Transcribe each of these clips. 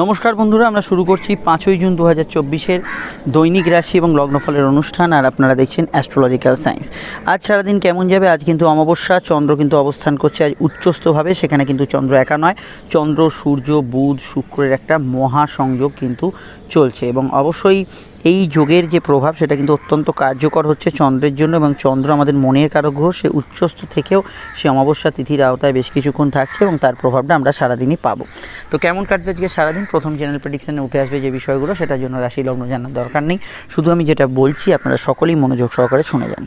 নমস্কার বন্ধুরা আমরা শুরু করছি পাঁচই জুন দু হাজার চব্বিশের দৈনিক রাশি এবং লগ্নফলের অনুষ্ঠান আর আপনারা দেখছেন অ্যাস্ট্রোলজিক্যাল সায়েন্স আজ সারাদিন কেমন যাবে আজ কিন্তু অমাবস্যা চন্দ্র কিন্তু অবস্থান করছে আজ উচ্চস্থভাবে সেখানে কিন্তু চন্দ্র একা নয় চন্দ্র সূর্য বুধ শুক্রের একটা মহা সংযোগ কিন্তু চলছে এবং অবশ্যই এই যোগের যে প্রভাব সেটা কিন্তু অত্যন্ত কার্যকর হচ্ছে চন্দ্রের জন্য এবং চন্দ্র আমাদের মনের কারো গ্রহ সে উচ্চস্থ থেকেও সে অমাবস্যা তিথির আওতায় বেশ কিছুক্ষণ থাকছে এবং তার প্রভাবটা আমরা সারাদিনই পাবো তো কেমন কাটবে আজকে সারাদিন প্রথম চ্যানেল প্রেডিকশানে উঠে আসবে যে বিষয়গুলো সেটার জন্য রাশি লগ্ন জানার দরকার নেই শুধু আমি যেটা বলছি আপনারা সকলেই মনোযোগ সহকারে শুনে যান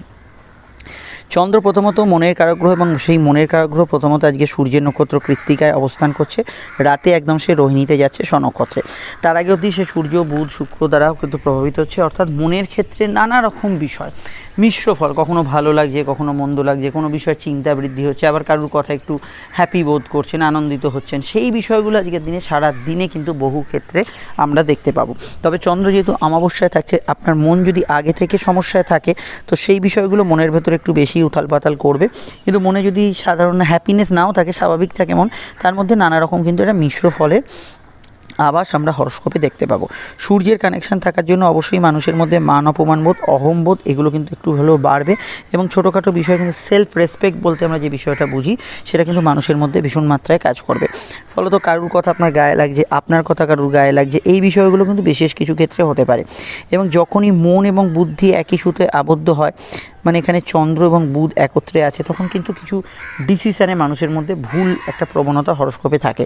চন্দ্র প্রথমত মনের কারাগ্রহ এবং সেই মনের কারাগ্রহ প্রথমত আজকে সূর্যের নক্ষত্র কৃত্তিকায় অবস্থান করছে রাতে একদম সে রোহিণীতে যাচ্ছে স্বনক্ষত্রে তার আগে অবধি সে সূর্য বুধ শুক্র দ্বারাও কিন্তু প্রভাবিত হচ্ছে অর্থাৎ মনের ক্ষেত্রে নানা রকম বিষয় মিশ্র ফল কখনো ভালো লাগছে কখনো মন্দ লাগছে কোনো বিষয়ে চিন্তা বৃদ্ধি হচ্ছে আবার কারুর কথা একটু হ্যাপি বোধ করছেন আনন্দিত হচ্ছেন সেই বিষয়গুলো আজকের দিনে সারা দিনে কিন্তু বহু ক্ষেত্রে আমরা দেখতে পাবো তবে চন্দ্র যেহেতু অমাবস্যায় থাকছে আপনার মন যদি আগে থেকে সমস্যায় থাকে তো সেই বিষয়গুলো মনের ভেতরে একটু বেশি উথাল পাতাল করবে কিন্তু মনে যদি সাধারণ হ্যাপিনেস নাও থাকে স্বাভাবিক থাকে মন তার মধ্যে নানা রকম কিন্তু এটা মিশ্র ফলের আবাস আমরা হরস্কোপে দেখতে পাবো সূর্যের কানেকশান থাকার জন্য অবশ্যই মানুষের মধ্যে মান অপমানবোধ অহমবোধ এগুলো কিন্তু একটু হলেও বাড়বে এবং ছোটোখাটো বিষয় কিন্তু সেলফ রেসপেক্ট বলতে আমরা যে বিষয়টা বুঝি সেটা কিন্তু মানুষের মধ্যে ভীষণ মাত্রায় কাজ করবে ফলত কারুর কথা আপনার গায়ে লাগছে আপনার কথা কারুর গায়ে লাগছে এই বিষয়গুলো কিন্তু বিশেষ কিছু ক্ষেত্রে হতে পারে এবং যখনই মন এবং বুদ্ধি একই সুতে আবদ্ধ হয় মানে এখানে চন্দ্র এবং বুধ একত্রে আছে তখন কিন্তু কিছু ডিসিশানে মানুষের মধ্যে ভুল একটা প্রবণতা হরস্কোপে থাকে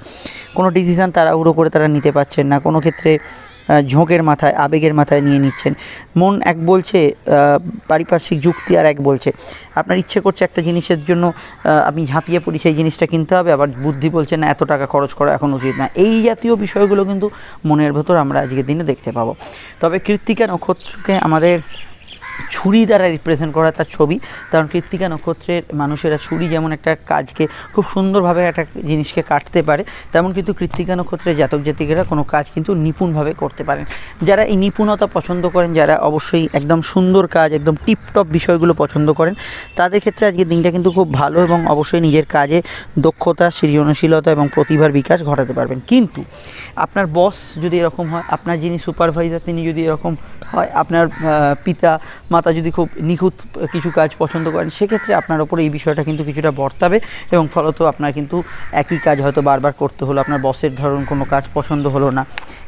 কোনো ডিসিশান তাড়াহুড়ো করে তারা নিতে পারছেন না কোনো ক্ষেত্রে ঝোঁকের মাথায় আবেগের মাথায় নিয়ে নিচ্ছেন মন এক বলছে পারিপার্শ্বিক যুক্তি আর এক বলছে আপনার ইচ্ছে করছে একটা জিনিসের জন্য আপনি ঝাঁপিয়ে পড়ি সেই জিনিসটা কিনতে হবে আবার বুদ্ধি বলছে না এত টাকা খরচ করা এখন উচিত না এই জাতীয় বিষয়গুলো কিন্তু মনের ভেতর আমরা আজকের দিনে দেখতে পাবো তবে কৃত্তিকা নক্ষত্রকে আমাদের ছুরি দ্বারা রিপ্রেজেন্ট করা তার ছবি কারণ কৃত্তিকা নক্ষত্রের মানুষেরা ছুরি যেমন একটা কাজকে খুব সুন্দরভাবে একটা জিনিসকে কাটতে পারে তেমন কিন্তু কৃত্তিকা নক্ষত্রের জাতক জাতিকেরা কোনো কাজ কিন্তু নিপুণভাবে করতে পারেন যারা এই নিপুণতা পছন্দ করেন যারা অবশ্যই একদম সুন্দর কাজ একদম টিপটপ বিষয়গুলো পছন্দ করেন তাদের ক্ষেত্রে আজকের দিনটা কিন্তু খুব ভালো এবং অবশ্যই নিজের কাজে দক্ষতা সৃজনশীলতা এবং প্রতিভার বিকাশ ঘটাতে পারবেন কিন্তু আপনার বস যদি এরকম হয় আপনার যিনি সুপারভাইজার তিনি যদি এরকম হয় আপনার পিতা মাতা যদি খুব নিখুঁত কিছু কাজ পছন্দ করেন সেক্ষেত্রে আপনার ওপরে এই বিষয়টা কিন্তু কিছুটা বর্তাবে এবং ফলত আপনার কিন্তু একই কাজ হয়তো বারবার করতে হলো আপনার বসের ধরন কোনো কাজ পছন্দ হলো না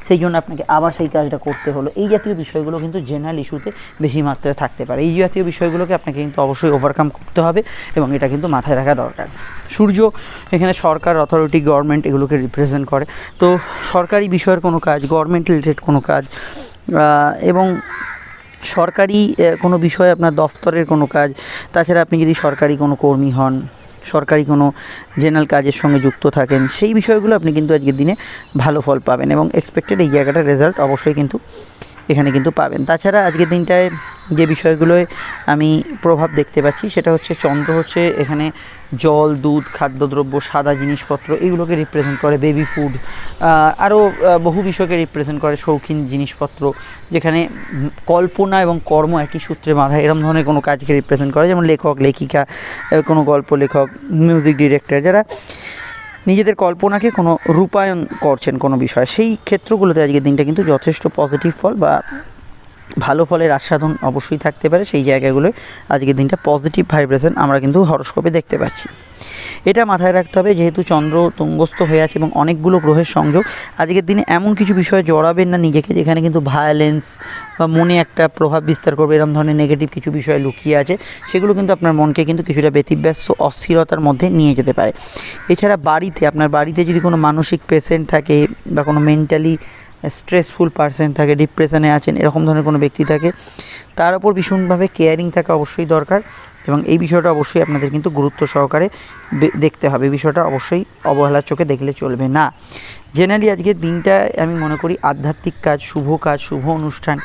সেই জন্য আপনাকে আবার সেই কাজটা করতে হলো এই জাতীয় বিষয়গুলো কিন্তু জেনারেল ইস্যুতে বেশি মাত্রায় থাকতে পারে এই জাতীয় বিষয়গুলোকে আপনাকে কিন্তু অবশ্যই ওভারকাম করতে হবে এবং এটা কিন্তু মাথায় রাখা দরকার সূর্য এখানে সরকার অথরিটি গভর্নমেন্ট এগুলোকে রিপ্রেজেন্ট করে তো সরকারি বিষয়ের কোনো কাজ গভর্নমেন্ট রিলেটেড কোনো কাজ এবং সরকারি কোনো বিষয়ে আপনার দফতরের কোনো কাজ তাছাড়া আপনি যদি সরকারি কোনো কর্মী হন সরকারি কোনো জেনারেল কাজের সঙ্গে যুক্ত থাকেন সেই বিষয়গুলো আপনি কিন্তু আজকের দিনে ভালো ফল পাবেন এবং এক্সপেক্টেড এই জায়গাটার রেজাল্ট অবশ্যই কিন্তু এখানে কিন্তু পাবেন তাছাড়া আজকের দিনটায় যে বিষয়গুলোয় আমি প্রভাব দেখতে পাচ্ছি সেটা হচ্ছে চন্দ্র হচ্ছে এখানে জল দুধ খাদ্যদ্রব্য সাদা জিনিসপত্র এগুলোকে রিপ্রেজেন্ট করে বেবি ফুড আরও বহু বিষয়কে রিপ্রেজেন্ট করে শৌখিন জিনিসপত্র যেখানে কল্পনা এবং কর্ম একই সূত্রে বাঁধা এরম ধরনের কোনো কাজকে রিপ্রেজেন্ট করে যেমন লেখক লেখিকা কোনো গল্প লেখক মিউজিক ডিরেক্টর যারা নিজেদের কল্পনাকে কোনো রূপায়ণ করছেন কোনো বিষয় সেই ক্ষেত্রগুলোতে আজকের দিনটা কিন্তু যথেষ্ট পজিটিভ ফল বা ভালো ফলের আস্বাদন অবশ্যই থাকতে পারে সেই জায়গাগুলোয় আজকের দিনটা পজিটিভ ভাইব্রেশন আমরা কিন্তু হরস্কোপে দেখতে পাচ্ছি এটা মাথায় রাখতে হবে যেহেতু চন্দ্র তুঙ্গস্থ হয়ে আছে এবং অনেকগুলো গ্রহের সংযোগ আজকের দিনে এমন কিছু বিষয়ে জড়াবেন না নিজেকে যেখানে কিন্তু ভায়োলেন্স বা মনে একটা প্রভাব বিস্তার করবে এরকম ধরনের নেগেটিভ কিছু বিষয় লুকিয়ে আছে সেগুলো কিন্তু আপনার মনকে কিন্তু কিছুটা ব্যতিব্যস্ত অস্থিরতার মধ্যে নিয়ে যেতে পারে এছাড়া বাড়িতে আপনার বাড়িতে যদি কোনো মানসিক পেশেন্ট থাকে বা কোনো মেন্টালি স্ট্রেসফুল পার্সন থাকে ডিপ্রেশনে আছেন এরকম ধরনের কোনো ব্যক্তি থাকে তার ওপর ভীষণভাবে কেয়ারিং থাকা অবশ্যই দরকার এবং এই বিষয়টা অবশ্যই আপনাদের কিন্তু গুরুত্ব সহকারে দেখতে হবে বিষয়টা অবশ্যই অবহেলার চোখে দেখলে চলবে না জেনারেলি আজকে দিনটা আমি মনে করি আধ্যাত্মিক কাজ শুভ কাজ শুভ অনুষ্ঠান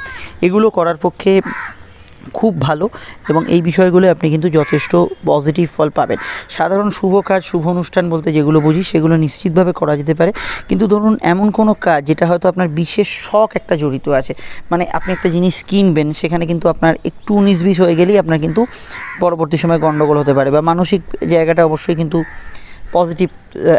এগুলো করার পক্ষে খুব ভালো এবং এই বিষয়গুলো আপনি কিন্তু যথেষ্ট পজিটিভ ফল পাবেন সাধারণ শুভ কাজ শুভ অনুষ্ঠান বলতে যেগুলো বুঝি সেগুলো নিশ্চিতভাবে করা যেতে পারে কিন্তু ধরুন এমন কোনো কাজ যেটা হয়তো আপনার বিশেষ শখ একটা জড়িত আছে মানে আপনি একটা জিনিস কিনবেন সেখানে কিন্তু আপনার একটু উনিশ বিশ হয়ে গেলেই আপনার কিন্তু পরবর্তী সময় গণ্ডগোল হতে পারে বা মানসিক জায়গাটা অবশ্যই কিন্তু পজিটিভ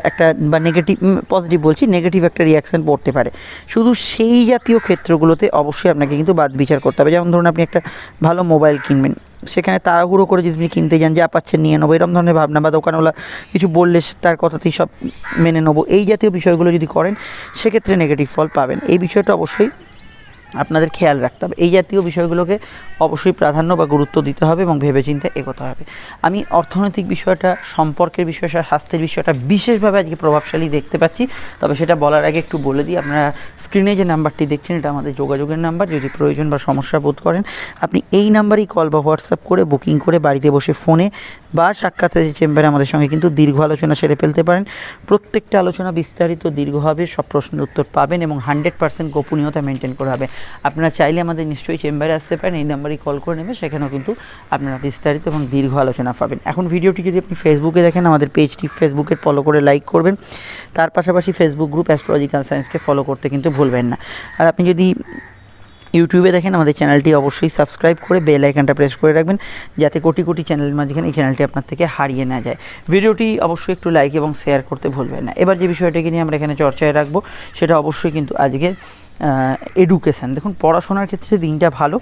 একটা বা নেগেটিভ পজিটিভ বলছি নেগেটিভ একটা রিয়াকশান পড়তে পারে শুধু সেই জাতীয় ক্ষেত্রগুলোতে অবশ্যই আপনাকে কিন্তু বাদ বিচার করতে হবে যেমন ধরুন আপনি একটা ভালো মোবাইল কিনবেন সেখানে তাড়াহুড়ো করে যদি আপনি কিনতে যান যা পাচ্ছেন নিয়ে নেবো এরকম ধরনের ভাবনা বা দোকানওয়ালা কিছু বললে তার কথাতেই সব মেনে নেবো এই জাতীয় বিষয়গুলো যদি করেন সেক্ষেত্রে নেগেটিভ ফল পাবেন এই বিষয়টা অবশ্যই আপনাদের খেয়াল রাখতে হবে এই জাতীয় বিষয়গুলোকে অবশ্যই প্রাধান্য বা গুরুত্ব দিতে হবে এবং ভেবেচিন্তে এগোতে হবে আমি অর্থনৈতিক বিষয়টা সম্পর্কের বিষয়টা স্বাস্থ্যের বিষয়টা বিশেষভাবে আজকে প্রভাবশালী দেখতে পাচ্ছি তবে সেটা বলার আগে একটু বলে দিই আপনারা স্ক্রিনে যে নাম্বারটি দেখছেন এটা আমাদের যোগাযোগের নাম্বার যদি প্রয়োজন বা সমস্যা বোধ করেন আপনি এই নাম্বারেই কল বা হোয়াটসঅ্যাপ করে বুকিং করে বাড়িতে বসে ফোনে বা যে চেম্বারে আমাদের সঙ্গে কিন্তু দীর্ঘ আলোচনা সেরে ফেলতে পারেন প্রত্যেকটা আলোচনা বিস্তারিত দীর্ঘ হবে সব প্রশ্নের উত্তর পাবেন এবং হান্ড্রেড পার্সেন্ট গোপনীয়তা মেনটেন করা হবে আপনারা চাইলে আমাদের নিশ্চয়ই চেম্বারে আসতে পারেন এই নাম্বারেই কল করে নেবেন সেখানেও কিন্তু আপনারা বিস্তারিত এবং দীর্ঘ আলোচনা পাবেন এখন ভিডিওটি যদি আপনি ফেসবুকে দেখেন আমাদের পেজটি ফেসবুকে ফলো করে লাইক করবেন তার পাশাপাশি ফেসবুক গ্রুপ অ্যাস্ট্রোলজিক্যাল সায়েন্সকে ফলো করতে কিন্তু ভুলবেন না আর আপনি যদি ইউটিউবে দেখেন আমাদের চ্যানেলটি অবশ্যই সাবস্ক্রাইব করে বেল আইকনটা প্রেস করে রাখবেন যাতে কোটি কোটি চ্যানেলের মাঝখানে এই চ্যানেলটি আপনার থেকে হারিয়ে না যায় ভিডিওটি অবশ্যই একটু লাইক এবং শেয়ার করতে ভুলবেন না এবার যে বিষয়টাকে নিয়ে আমরা এখানে চর্চায় রাখবো সেটা অবশ্যই কিন্তু আজকে এডুকেশান দেখুন পড়াশোনার ক্ষেত্রে দিনটা ভালো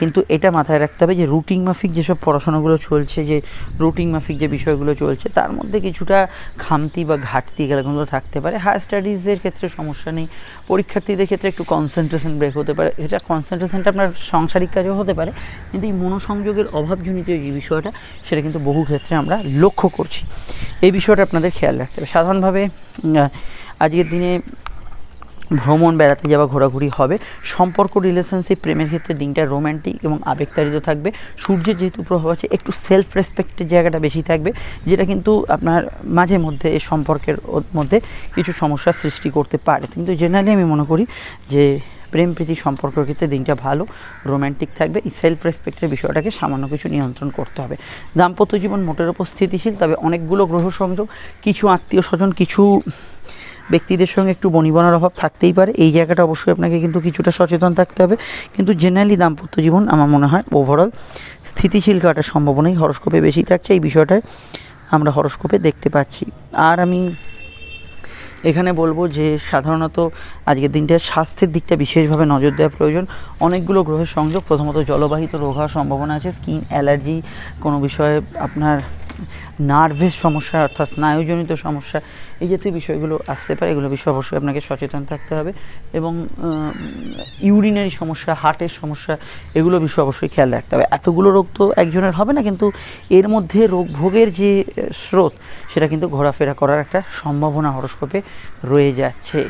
কিন্তু এটা মাথায় রাখতে হবে যে রুটিন মাফিক যেসব পড়াশোনাগুলো চলছে যে রুটিন মাফিক যে বিষয়গুলো চলছে তার মধ্যে কিছুটা খামতি বা ঘাটতি এগুলো থাকতে পারে হায়ার স্টাডিজের ক্ষেত্রে সমস্যা নেই পরীক্ষার্থীদের ক্ষেত্রে একটু কনসেন্ট্রেশন ব্রেক হতে পারে এটা কনসেন্ট্রেশনটা আপনার সাংসারিক কাজেও হতে পারে কিন্তু এই মনোসংযোগের অভাবজনিত যে বিষয়টা সেটা কিন্তু বহু ক্ষেত্রে আমরা লক্ষ্য করছি এই বিষয়টা আপনাদের খেয়াল রাখতে হবে সাধারণভাবে আজকের দিনে ভ্রমণ বেড়াতে যাওয়া ঘোরাঘুরি হবে সম্পর্ক রিলেশনশিপ প্রেমের ক্ষেত্রে দিনটা রোম্যান্টিক এবং আবেগতাড়িত থাকবে সূর্যের যেহেতু প্রভাব আছে একটু সেলফ রেসপেক্টের জায়গাটা বেশি থাকবে যেটা কিন্তু আপনার মাঝে মধ্যে এই সম্পর্কের মধ্যে কিছু সমস্যার সৃষ্টি করতে পারে কিন্তু জেনারেলি আমি মনে করি যে প্রেম প্রীতি সম্পর্কের ক্ষেত্রে দিনটা ভালো রোম্যান্টিক থাকবে এই সেলফ রেসপেক্টের বিষয়টাকে সামান্য কিছু নিয়ন্ত্রণ করতে হবে দাম্পত্য জীবন মোটের উপর স্থিতিশীল তবে অনেকগুলো গ্রহ সংযোগ কিছু আত্মীয় স্বজন কিছু ব্যক্তিদের সঙ্গে একটু বনিবনার অভাব থাকতেই পারে এই জায়গাটা অবশ্যই আপনাকে কিন্তু কিছুটা সচেতন থাকতে হবে কিন্তু জেনারেলি দাম্পত্য জীবন আমার মনে হয় ওভারঅল স্থিতিশীল কাটার সম্ভাবনাই হরস্কোপে বেশি থাকছে এই বিষয়টায় আমরা হরস্কোপে দেখতে পাচ্ছি আর আমি এখানে বলবো যে সাধারণত আজকের দিনটা স্বাস্থ্যের দিকটা বিশেষভাবে নজর দেওয়া প্রয়োজন অনেকগুলো গ্রহের সংযোগ প্রথমত জলবাহিত রোগ হওয়ার সম্ভাবনা আছে স্কিন অ্যালার্জি কোনো বিষয়ে আপনার নার্ভের সমস্যা অর্থাৎ স্নায়ুজনিত সমস্যা এই জাতীয় বিষয়গুলো আসতে পারে এগুলো বিষয়ে অবশ্যই আপনাকে সচেতন থাকতে হবে এবং ইউরিনারি সমস্যা হার্টের সমস্যা এগুলো বিষয়ে অবশ্যই খেয়াল রাখতে হবে এতগুলো রোগ তো একজনের হবে না কিন্তু এর মধ্যে রোগ ভোগের যে স্রোত সেটা কিন্তু ঘোরাফেরা করার একটা সম্ভাবনা হরস্কোপে রয়ে যাচ্ছে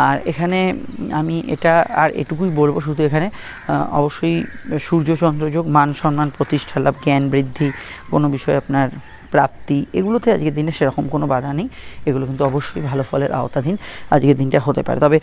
আর এখানে আমি এটা আর এটুকুই বলবো শুধু এখানে অবশ্যই সূর্য চন্দ্রযোগ মান সম্মান প্রতিষ্ঠা লাভ জ্ঞান বৃদ্ধি কোনো বিষয়ে আপনার প্রাপ্তি এগুলোতে আজকের দিনে সেরকম কোনো বাধা নেই এগুলো কিন্তু অবশ্যই ভালো ফলের আওতাধীন আজকের দিনটা হতে পারে তবে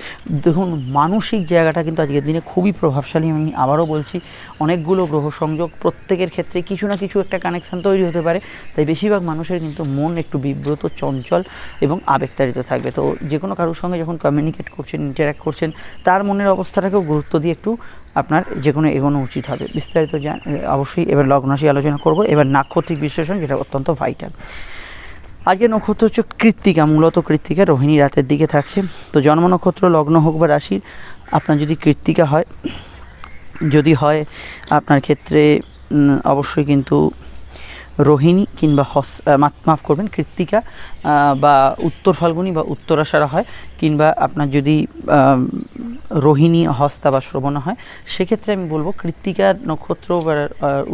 দেখুন মানসিক জায়গাটা কিন্তু আজকের দিনে খুবই প্রভাবশালী আমি আবারও বলছি অনেকগুলো গ্রহ সংযোগ প্রত্যেকের ক্ষেত্রে কিছু না কিছু একটা কানেকশান তৈরি হতে পারে তাই বেশিরভাগ মানুষের কিন্তু মন একটু বিব্রত চঞ্চল এবং আবেগতারিত থাকবে তো যে কোনো কারোর সঙ্গে যখন কমিউনিকেট করছেন ইন্টারাক্ট করছেন তার মনের অবস্থাটাকেও গুরুত্ব দিয়ে একটু আপনার যে কোনো এগোনো উচিত হবে বিস্তারিত অবশ্যই এবার লগ্নরাশি আলোচনা করব এবার নাক্ষত্রিক বিশ্লেষণ যেটা অত্যন্ত ভাইটাল আজকে নক্ষত্র হচ্ছে কৃত্তিকা মূলত কৃত্তিকা রোহিণী রাতের দিকে থাকছে তো জন্ম নক্ষত্র লগ্ন হোক বা রাশির আপনার যদি কৃত্তিকা হয় যদি হয় আপনার ক্ষেত্রে অবশ্যই কিন্তু রোহিণী কিংবা হস মাফ করবেন কৃত্তিকা বা উত্তর ফাল্গুনি বা উত্তরাশারা হয় কিংবা আপনার যদি রোহিণী হস্তা বা শ্রবণা হয় সেক্ষেত্রে আমি বলবো কৃত্তিকার নক্ষত্র বা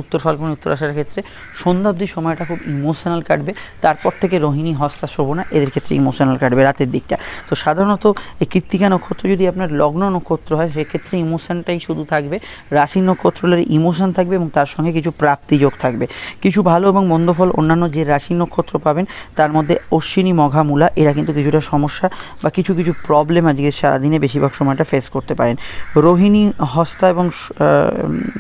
উত্তর ফাল্গুনি উত্তরাশার ক্ষেত্রে সন্ধ্যাব্দি সময়টা খুব ইমোশনাল কাটবে তারপর থেকে রোহিণী হস্তা শ্রবণা এদের ক্ষেত্রে ইমোশনাল কাটবে রাতের দিকটা তো সাধারণত এই কৃত্তিকা নক্ষত্র যদি আপনার লগ্ন নক্ষত্র হয় সেক্ষেত্রে ইমোশনটাই শুধু থাকবে রাশি নক্ষত্রের ইমোশন থাকবে এবং তার সঙ্গে কিছু প্রাপ্তিযোগ থাকবে কিছু ভালো এবং মন্দফল অন্যান্য যে রাশি নক্ষত্র পাবেন তার মধ্যে অশ্বিনী মঘা মূলা এরা কিন্তু কিছুটা সমস্যা বা কিছু কিছু প্রবলেম আজকে সারাদিনে বেশিরভাগ সময়টা ফেস করতে পারেন রোহিণী হস্তা এবং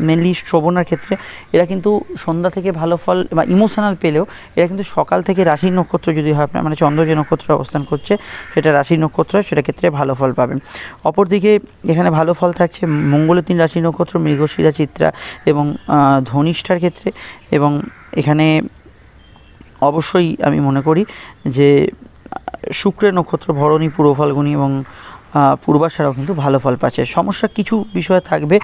মেনলি শ্রবণার ক্ষেত্রে এরা কিন্তু সন্ধ্যা থেকে ভালো ফল বা ইমোশনাল পেলেও এরা কিন্তু সকাল থেকে রাশি নক্ষত্র যদি হয় আপনার মানে চন্দ্র যে নক্ষত্র অবস্থান করছে সেটা রাশি নক্ষত্র সেটা ক্ষেত্রে ভালো ফল পাবেন অপরদিকে এখানে ভালো ফল থাকছে মঙ্গলের তিন রাশি নক্ষত্র মৃগশিরা চিত্রা এবং ধনিষ্ঠার ক্ষেত্রে এবং এখানে অবশ্যই আমি মনে করি যে শুক্রের নক্ষত্র ভরণী পূর্ব ফাল্গুনি এবং পূর্বাশারাও কিন্তু ভালো ফল পাচ্ছে সমস্যা কিছু বিষয় থাকবে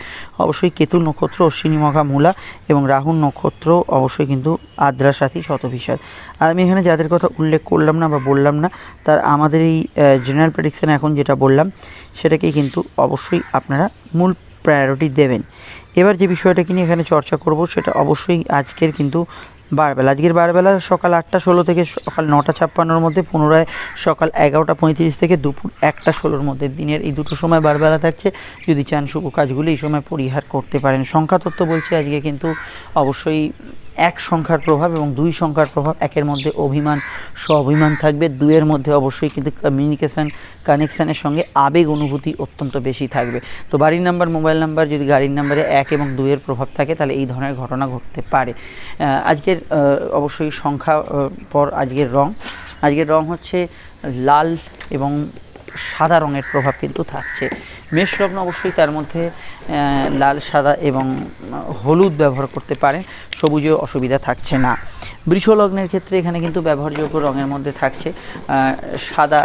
অবশ্যই কেতু নক্ষত্র অশ্বিনীমখা মূলা এবং রাহুর নক্ষত্র অবশ্যই কিন্তু আদ্রা সাথী বিষয় আর আমি এখানে যাদের কথা উল্লেখ করলাম না বা বললাম না তার আমাদের এই জেনারেল প্রেডিকশান এখন যেটা বললাম সেটাকেই কিন্তু অবশ্যই আপনারা মূল প্রায়োরিটি দেবেন এবার যে বিষয়টাকে নিয়ে এখানে চর্চা করব সেটা অবশ্যই আজকের কিন্তু বারবেলা আজকের বারবেলা সকাল আটটা ষোলো থেকে সকাল নটা ছাপ্পান্নর মধ্যে পুনরায় সকাল এগারোটা পঁয়ত্রিশ থেকে দুপুর একটা ষোলোর মধ্যে দিনের এই দুটো সময় বারবেলা থাকছে যদি চান শুভ কাজগুলো এই সময় পরিহার করতে পারেন সংখ্যা তত্ত্ব বলছে আজকে কিন্তু অবশ্যই এক সংখ্যার প্রভাব এবং দুই সংখ্যার প্রভাব একের মধ্যে অভিমান স্বঅভিমান থাকবে দুয়ের মধ্যে অবশ্যই কিন্তু কমিউনিকেশান কানেকশানের সঙ্গে আবেগ অনুভূতি অত্যন্ত বেশি থাকবে তো বাড়ির নাম্বার মোবাইল নাম্বার যদি গাড়ির নাম্বারে এক এবং দুয়ের প্রভাব থাকে তাহলে এই ধরনের ঘটনা ঘটতে পারে আজকের অবশ্যই সংখ্যা পর আজকের রং আজকের রং হচ্ছে লাল এবং সাদা রঙের প্রভাব কিন্তু থাকছে মেষ লগ্ন অবশ্যই তার মধ্যে লাল সাদা এবং হলুদ ব্যবহার করতে পারেন সবুজেও অসুবিধা থাকছে না বৃষলগ্নের ক্ষেত্রে এখানে কিন্তু ব্যবহারযোগ্য রঙের মধ্যে থাকছে সাদা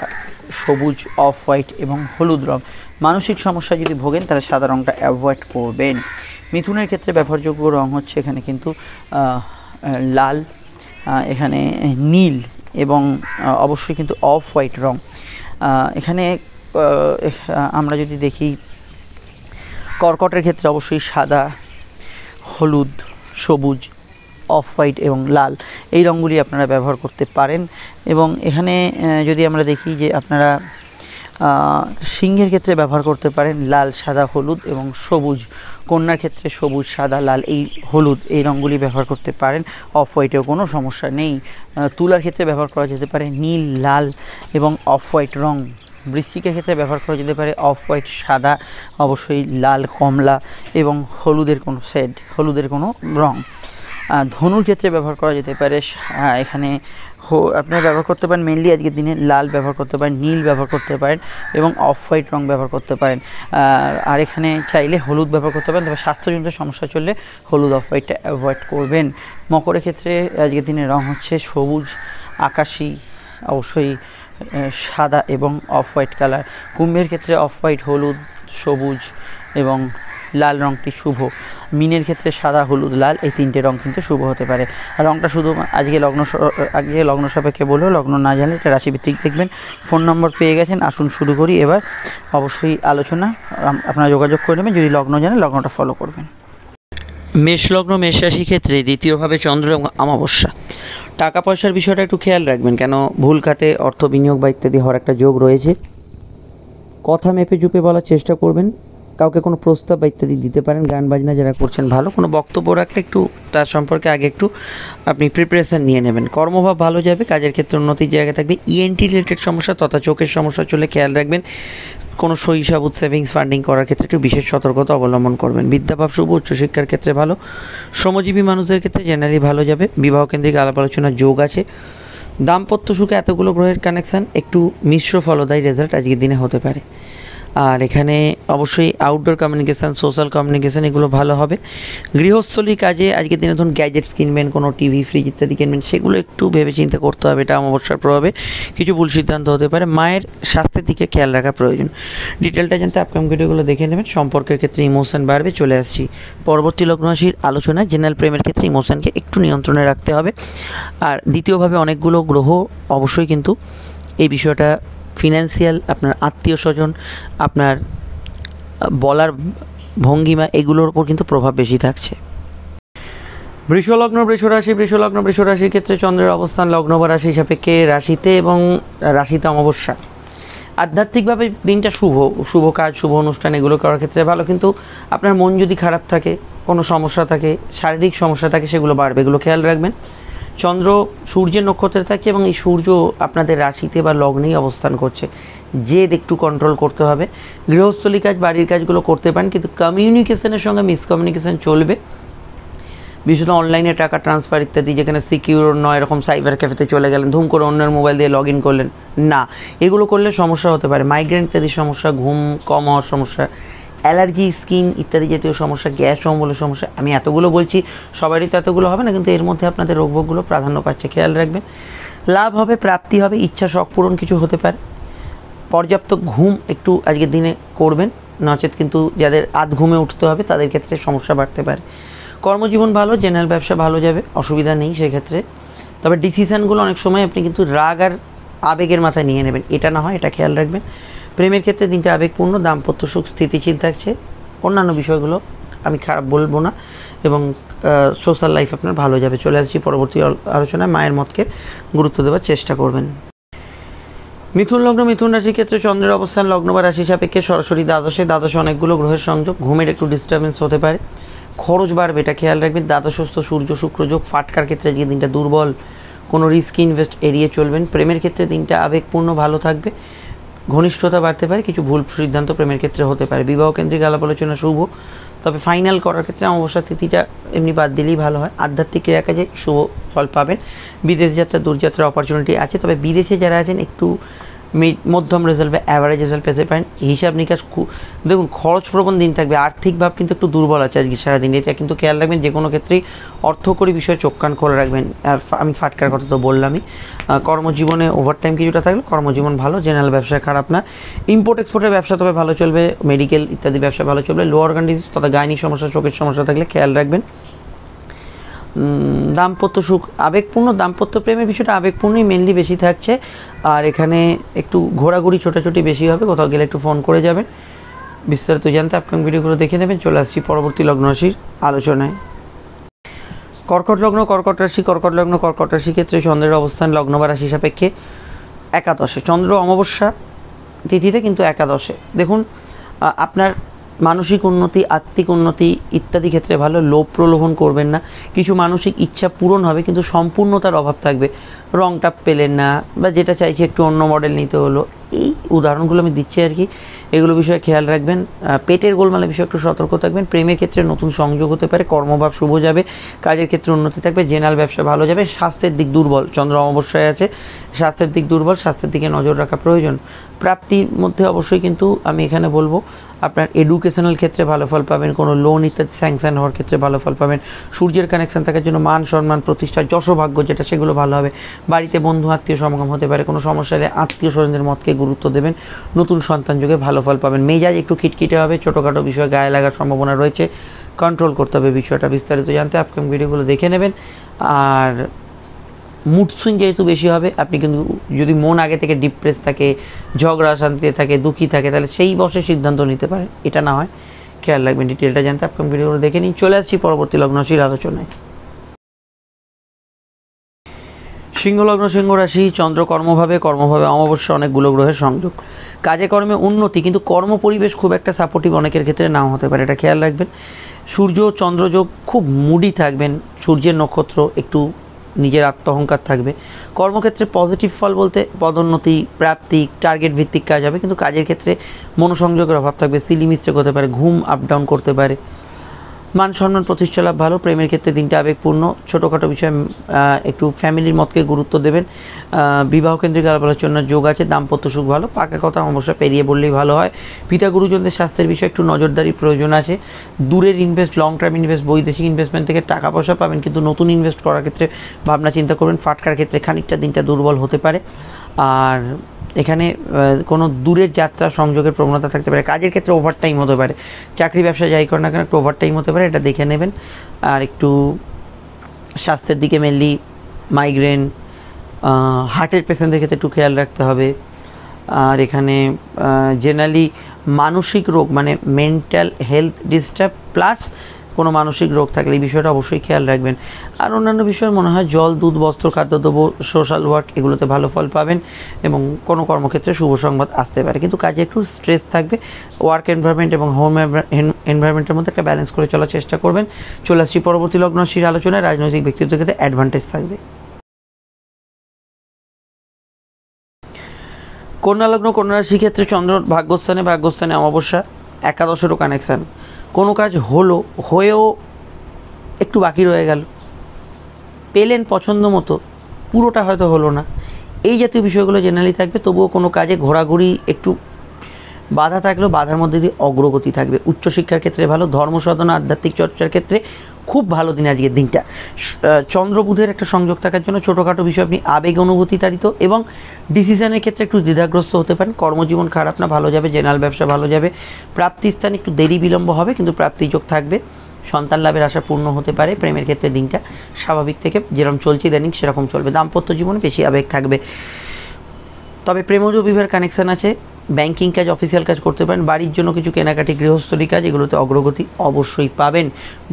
সবুজ অফ হোয়াইট এবং হলুদ রঙ মানসিক সমস্যা যদি ভোগেন তাহলে সাদা রঙটা অ্যাভয়েড করবেন মিথুনের ক্ষেত্রে ব্যবহারযোগ্য রঙ হচ্ছে এখানে কিন্তু লাল এখানে নীল এবং অবশ্যই কিন্তু অফ হোয়াইট রং এখানে আমরা যদি দেখি কর্কটের ক্ষেত্রে অবশ্যই সাদা হলুদ সবুজ অফ হোয়াইট এবং লাল এই রঙগুলি আপনারা ব্যবহার করতে পারেন এবং এখানে যদি আমরা দেখি যে আপনারা সিংহের ক্ষেত্রে ব্যবহার করতে পারেন লাল সাদা হলুদ এবং সবুজ কন্যার ক্ষেত্রে সবুজ সাদা লাল এই হলুদ এই রঙগুলি ব্যবহার করতে পারেন অফ হোয়াইটেও কোনো সমস্যা নেই তুলার ক্ষেত্রে ব্যবহার করা যেতে পারে নীল লাল এবং অফ হোয়াইট রঙ বৃষ্টিকের ক্ষেত্রে ব্যবহার করা যেতে পারে অফ হোয়াইট সাদা অবশ্যই লাল কমলা এবং হলুদের কোনো সেড হলুদের কোনো রঙ ধনুর ক্ষেত্রে ব্যবহার করা যেতে পারে এখানে হো আপনারা ব্যবহার করতে পারেন মেনলি আজকের দিনে লাল ব্যবহার করতে পারেন নীল ব্যবহার করতে পারেন এবং অফ হোয়াইট রং ব্যবহার করতে পারেন আর এখানে চাইলে হলুদ ব্যবহার করতে পারেন তবে স্বাস্থ্যজনিত সমস্যা চললে হলুদ অফ হোয়াইটটা অ্যাভয়েড করবেন মকরের ক্ষেত্রে আজকের দিনে রং হচ্ছে সবুজ আকাশি অবশ্যই সাদা এবং অফ হোয়াইট কালার কুম্ভের ক্ষেত্রে অফ হোয়াইট হলুদ সবুজ এবং লাল রঙটি শুভ মিনের ক্ষেত্রে সাদা হলুদ লাল এই তিনটে রঙ কিন্তু শুভ হতে পারে রঙটা শুধু আজকে লগ্ন আজকে লগ্ন সাপেক্ষে বলেও লগ্ন না জানলে এটা রাশিভিত্তিক দেখবেন ফোন নম্বর পেয়ে গেছেন আসুন শুরু করি এবার অবশ্যই আলোচনা আপনারা যোগাযোগ করে নেবেন যদি লগ্ন জানেন লগ্নটা ফলো করবেন মেষ লগ্ন মেষ রাশি ক্ষেত্রে দ্বিতীয়ভাবে চন্দ্র এবং অমাবস্যা টাকা পয়সার বিষয়টা একটু খেয়াল রাখবেন কেন ভুল খাতে অর্থ বিনিয়োগ বা ইত্যাদি হওয়ার একটা যোগ রয়েছে কথা মেপে জুপে বলার চেষ্টা করবেন কাউকে কোনো প্রস্তাব ইত্যাদি দিতে পারেন গান বাজনা যারা করছেন ভালো কোনো বক্তব্য রাখলে একটু তার সম্পর্কে আগে একটু আপনি প্রিপারেশান নিয়ে নেবেন কর্মভাব ভালো যাবে কাজের ক্ষেত্রে উন্নতির জায়গা থাকবে ইএনটি e রিলেটেড সমস্যা তথা চোখের সমস্যা চলে খেয়াল রাখবেন কোনো শৈশাবুত সেভিংস ফান্ডিং করার ক্ষেত্রে একটু বিশেষ সতর্কতা অবলম্বন করবেন বিদ্যাভাব শুভ উচ্চশিক্ষার ক্ষেত্রে ভালো শ্রমজীবী মানুষদের ক্ষেত্রে জেনারেলি ভালো যাবে বিবাহ কেন্দ্রিক আলাপ আলোচনার যোগ আছে দাম্পত্য সুখে এতগুলো গ্রহের কানেকশান একটু মিশ্র ফলদায়ী রেজাল্ট আজকের দিনে হতে পারে আর এখানে অবশ্যই আউটডোর কমিউনিকেশান সোশ্যাল কমিউনিকেশান এগুলো ভালো হবে গৃহস্থলী কাজে আজকের দিনে ধরুন গ্যাজেটস কিনবেন কোনো টিভি ফ্রিজ ইত্যাদি কিনবেন সেগুলো একটু ভেবে চিন্তা করতে হবে এটা অমাবস্যার প্রভাবে কিছু ভুল সিদ্ধান্ত হতে পারে মায়ের স্বাস্থ্যের দিকে খেয়াল রাখা প্রয়োজন ডিটেলটা জানতে আপকাম ভিডিওগুলো দেখে নেবেন সম্পর্কের ক্ষেত্রে ইমোশন বাড়বে চলে আসছি পরবর্তী লগ্নরাশির আলোচনায় জেনারেল প্রেমের ক্ষেত্রে ইমোশনকে একটু নিয়ন্ত্রণে রাখতে হবে আর দ্বিতীয়ভাবে অনেকগুলো গ্রহ অবশ্যই কিন্তু এই বিষয়টা ফিনান্সিয়াল আপনার আত্মীয় স্বজন আপনার বলার ভঙ্গিমা এগুলোর ওপর কিন্তু প্রভাব বেশি থাকছে বৃষলগ্ন বৃষরাশি বৃষলগ্ন বৃষরাশির ক্ষেত্রে চন্দ্রের অবস্থান লগ্ন বা রাশি সাপেক্ষে রাশিতে এবং রাশিতে অমাবস্যা আধ্যাত্মিকভাবে দিনটা শুভ শুভ কাজ শুভ অনুষ্ঠান এগুলো করার ক্ষেত্রে ভালো কিন্তু আপনার মন যদি খারাপ থাকে কোনো সমস্যা থাকে শারীরিক সমস্যা থাকে সেগুলো বাড়বে এগুলো খেয়াল রাখবেন চন্দ্র সূর্যের নক্ষত্রে থাকে এবং এই সূর্য আপনাদের রাশিতে বা লগ্নেই অবস্থান করছে জেদ একটু কন্ট্রোল করতে হবে গৃহস্থলী কাজ বাড়ির কাজগুলো করতে পারেন কিন্তু কমিউনিকেশনের সঙ্গে মিসকমিউনিকেশান চলবে বিশেষত অনলাইনে টাকা ট্রান্সফার ইত্যাদি যেখানে সিকিউর নয় এরকম সাইবার ক্যাফেতে চলে গেলেন ধুম করে অন্যের মোবাইল দিয়ে লগ ইন করলেন না এগুলো করলে সমস্যা হতে পারে মাইগ্রেন ইত্যাদি সমস্যা ঘুম কম হওয়ার সমস্যা অ্যালার্জি স্কিন ইত্যাদি জাতীয় সমস্যা গ্যাস অম্বলের সমস্যা আমি এতগুলো বলছি সবারই তো এতগুলো হবে না কিন্তু এর মধ্যে আপনাদের রোগভোগগুলো প্রাধান্য পাচ্ছে খেয়াল রাখবেন লাভ হবে প্রাপ্তি হবে ইচ্ছা শখ পূরণ কিছু হতে পারে পর্যাপ্ত ঘুম একটু আজকের দিনে করবেন নচেত কিন্তু যাদের আধ ঘুমে উঠতে হবে তাদের ক্ষেত্রে সমস্যা বাড়তে পারে কর্মজীবন ভালো জেনারেল ব্যবসা ভালো যাবে অসুবিধা নেই সেক্ষেত্রে তবে ডিসিশানগুলো অনেক সময় আপনি কিন্তু রাগ আর আবেগের মাথায় নিয়ে নেবেন এটা না হয় এটা খেয়াল রাখবেন প্রেমের ক্ষেত্রে দিনটা আবেগপূর্ণ দাম্পত্য সুখ স্থিতিশীল থাকছে অন্যান্য বিষয়গুলো আমি খারাপ বলবো না এবং সোশ্যাল লাইফ আপনার ভালো যাবে চলে আসছি পরবর্তী আলোচনায় মায়ের মতকে গুরুত্ব দেওয়ার চেষ্টা করবেন মিথুন লগ্ন মিথুন রাশির ক্ষেত্রে চন্দ্রের অবস্থান লগ্ন বা রাশি সাপেক্ষে সরাসরি দ্বাদশে দ্বাদশে অনেকগুলো গ্রহের সংযোগ ঘুমের একটু ডিস্টারবেন্স হতে পারে খরচ বাড়বে এটা খেয়াল রাখবেন দ্বাদশস্থ সূর্য শুক্র যোগ ফাটকার ক্ষেত্রে আজকে দিনটা দুর্বল কোনো রিস্ক ইনভেস্ট এড়িয়ে চলবেন প্রেমের ক্ষেত্রে দিনটা আবেগপূর্ণ ভালো থাকবে ঘনিষ্ঠতা বাড়তে পারে কিছু ভুল সিদ্ধান্ত প্রেমের ক্ষেত্রে হতে পারে বিবাহ কেন্দ্রিক আলাপ আলোচনা শুভ তবে ফাইনাল করার ক্ষেত্রে অমাবস্যা তিথিটা এমনি বাদ দিলেই ভালো হয় আধ্যাত্মিক ক্রিয়া কাজে শুভ ফল পাবেন বিদেশ যাত্রা দূরযাত্রার অপরচুনিটি আছে তবে বিদেশে যারা আছেন একটু মধ্যম রেজাল্ট বা অ্যাভারেজ রেজাল্ট পেতে পারেন হিসাব নিকাশ দেখুন খরচ প্রবণ দিন থাকবে আর্থিক ভাব কিন্তু একটু দুর্বল আছে আজকে সারাদিন এটা কিন্তু খেয়াল রাখবেন যে কোনো ক্ষেত্রেই অর্থকরী বিষয়ে চোখ কান খোলা রাখবেন আর আমি ফাটকার কথা তো বললামই কর্মজীবনে ওভারটাইম কিছুটা থাকলে কর্মজীবন ভালো জেনারেল ব্যবসা খারাপ না ইম্পোর্ট এক্সপোর্টের ব্যবসা তবে ভালো চলবে মেডিকেল ইত্যাদি ব্যবসা ভালো চলবে লোয়ার কন্ডিস তথা গাইনি সমস্যা চোখের সমস্যা থাকলে খেয়াল রাখবেন দাম্পত্য সুখ আবেগপূর্ণ দাম্পত্য প্রেমের বিষয়টা আবেগপূর্ণই মেনলি বেশি থাকছে আর এখানে একটু ঘোরাঘুরি ছোটাছুটি বেশি হবে কোথাও গেলে একটু ফোন করে যাবেন বিস্তারিত জানতে আপনার ভিডিওগুলো দেখে নেবেন চলে আসছি পরবর্তী লগ্নরাশির আলোচনায় কর্কট লগ্ন কর্কট রাশি কর্কট লগ্ন কর্কট রাশি ক্ষেত্রে চন্দ্রের অবস্থান লগ্ন বা রাশি সাপেক্ষে একাদশে চন্দ্র অমাবস্যা তিথিতে কিন্তু একাদশে দেখুন আপনার মানসিক উন্নতি আত্মিক উন্নতি ইত্যাদি ক্ষেত্রে ভালো লোভ প্রলোভন করবেন না কিছু মানসিক ইচ্ছা পূরণ হবে কিন্তু সম্পূর্ণতার অভাব থাকবে রংটা পেলেন না বা যেটা চাইছি একটু অন্য মডেল নিতে হলো এই উদাহরণগুলো আমি দিচ্ছি আর কি এগুলো বিষয়ে খেয়াল রাখবেন পেটের গোলমালে বিষয়ে একটু সতর্ক থাকবেন প্রেমের ক্ষেত্রে নতুন সংযোগ হতে পারে কর্মভাব শুভ যাবে কাজের ক্ষেত্রে উন্নতি থাকবে জেনারেল ব্যবসা ভালো যাবে স্বাস্থ্যের দিক দুর্বল চন্দ্র অবশ্যই আছে স্বাস্থ্যের দিক দুর্বল স্বাস্থ্যের দিকে নজর রাখা প্রয়োজন প্রাপ্তির মধ্যে অবশ্যই কিন্তু আমি এখানে বলবো আপনার এডুকেশনাল ক্ষেত্রে ভালো ফল পাবেন কোনো লোন ইত্যাদি স্যাংশন হওয়ার ক্ষেত্রে ভালো ফল পাবেন সূর্যের কানেকশন থাকার জন্য মান সম্মান প্রতিষ্ঠা যশোভাগ্য যেটা সেগুলো ভালো হবে বাড়িতে বন্ধু আত্মীয় সমাগম হতে পারে কোনো সমস্যা হলে আত্মীয় স্বজনদের মতকে গুরুত্ব দেবেন নতুন সন্তান যোগে ভালো ফল পাবেন মেজাজ একটু খিটখিটে হবে ছোটোখাটো বিষয়ে গায়ে লাগার সম্ভাবনা রয়েছে কন্ট্রোল করতে হবে বিষয়টা বিস্তারিত জানতে আপকামিং ভিডিওগুলো দেখে নেবেন আর মুড সুইং যেহেতু বেশি হবে আপনি কিন্তু যদি মন আগে থেকে ডিপ্রেস থাকে ঝগড়া শান্তিতে থাকে দুঃখী থাকে তাহলে সেই বসে সিদ্ধান্ত নিতে পারেন এটা না হয় খেয়াল রাখবেন ডিটেলটা জানতে আপকামিং ভিডিওগুলো দেখে নিন চলে আসছি পরবর্তী লগ্নশীল আলোচনায় সিংহলগ্ন সিংহ রাশি চন্দ্র কর্মভাবে কর্মভাবে অমাবস্যা অনেকগুলো গ্রহের সংযোগ কাজে কর্মে উন্নতি কিন্তু কর্ম পরিবেশ খুব একটা সাপোর্টিভ অনেকের ক্ষেত্রে নাও হতে পারে এটা খেয়াল রাখবেন সূর্য চন্দ্রযোগ খুব মুডি থাকবেন সূর্যের নক্ষত্র একটু নিজের আত্মহংকার থাকবে কর্মক্ষেত্রে পজিটিভ ফল বলতে পদোন্নতি প্রাপ্তি টার্গেট ভিত্তিক কাজ হবে কিন্তু কাজের ক্ষেত্রে মনোসংযোগের অভাব থাকবে সিলি মিস্টেক হতে পারে ঘুম আপ ডাউন করতে পারে মান সম্মান প্রতিষ্ঠা লাভ ভালো প্রেমের ক্ষেত্রে দিনটা আবেগপূর্ণ ছোটোখাটো বিষয়ে একটু ফ্যামিলির মতকে গুরুত্ব দেবেন বিবাহ কেন্দ্রিক আলাপ আলোচনার যোগ আছে দাম্পত্য সুখ ভালো পাকা কথা অবশ্য পেরিয়ে বললেই ভালো হয় পিতা গুরুজনদের স্বাস্থ্যের বিষয়ে একটু নজরদারি প্রয়োজন আছে দূরের ইনভেস্ট লং টার্ম ইনভেস্ট বৈদেশিক ইনভেস্টমেন্ট থেকে টাকা পয়সা পাবেন কিন্তু নতুন ইনভেস্ট করার ক্ষেত্রে ভাবনা চিন্তা করবেন ফাটকার ক্ষেত্রে খানিকটা দিনটা দুর্বল হতে পারে আর এখানে কোনো দূরের যাত্রা সংযোগের প্রবণতা থাকতে পারে কাজের ক্ষেত্রে ওভারটাইম হতে পারে চাকরি ব্যবসা যাই করেন না কেন একটু ওভারটাইম হতে পারে এটা দেখে নেবেন আর একটু স্বাস্থ্যের দিকে মেনলি মাইগ্রেন হার্টের পেশেন্টদের ক্ষেত্রে একটু খেয়াল রাখতে হবে আর এখানে জেনারেলি মানসিক রোগ মানে মেন্টাল হেলথ ডিস্টার্ব প্লাস কোনো মানসিক রোগ থাকলে এই বিষয়টা অবশ্যই খেয়াল রাখবেন আর অন্যান্য বিষয়ে মনে হয় জল দুধ বস্ত্র খাদ্যদ্রব্য সোশ্যাল ওয়ার্ক এগুলোতে ভালো ফল পাবেন এবং কোনো কর্মক্ষেত্রে শুভ সংবাদ আসতে পারে কিন্তু কাজে একটু স্ট্রেস থাকবে ওয়ার্ক এনভায়রনমেন্ট এবং হোম এনভায়রনমেন্টের মধ্যে একটা ব্যালেন্স করে চলার চেষ্টা করবেন চলে আসছি পরবর্তী লগ্নশীর আলোচনায় রাজনৈতিক ব্যক্তিত্বের ক্ষেত্রে অ্যাডভান্টেজ থাকবে কন্যালগ্ন কন্যারাশি ক্ষেত্রে চন্দ্র ভাগ্যস্থানে ভাগ্যস্থানে অমাবস্যা একাদশেরও কানেকশান কোনো কাজ হলো হয়েও একটু বাকি রয়ে গেল পেলেন পছন্দ মতো পুরোটা হয়তো হলো না এই জাতীয় বিষয়গুলো জেনারেলি থাকবে তবুও কোনো কাজে ঘোরাঘুরি একটু বাধা থাকলেও বাধার মধ্যে দিয়ে অগ্রগতি থাকবে উচ্চশিক্ষার ক্ষেত্রে ভালো ধর্ম সাধনা আধ্যাত্মিক চর্চার ক্ষেত্রে খুব ভালো দিন আজকের দিনটা চন্দ্রবুধের একটা সংযোগ থাকার জন্য ছোটোখাটো বিষয় আপনি আবেগ অনুভূতি তারিত এবং ডিসিশনের ক্ষেত্রে একটু দ্বিধাগ্রস্ত হতে পারেন কর্মজীবন খারাপ না ভালো যাবে জেনারেল ব্যবসা ভালো যাবে প্রাপ্তিস্থান একটু দেরি বিলম্ব হবে কিন্তু প্রাপ্তিযোগ থাকবে সন্তান লাভের আশা পূর্ণ হতে পারে প্রেমের ক্ষেত্রে দিনটা স্বাভাবিক থেকে যেরকম চলছে দেনিক সেরকম চলবে দাম্পত্য জীবনে বেশি আবেগ থাকবে তবে প্রেমজ বিবাহের কানেকশান আছে ব্যাংকিং কাজ অফিসিয়াল কাজ করতে পারেন বাড়ির জন্য কিছু কেনাকাটি গৃহস্থলী কাজ এগুলোতে অগ্রগতি অবশ্যই পাবেন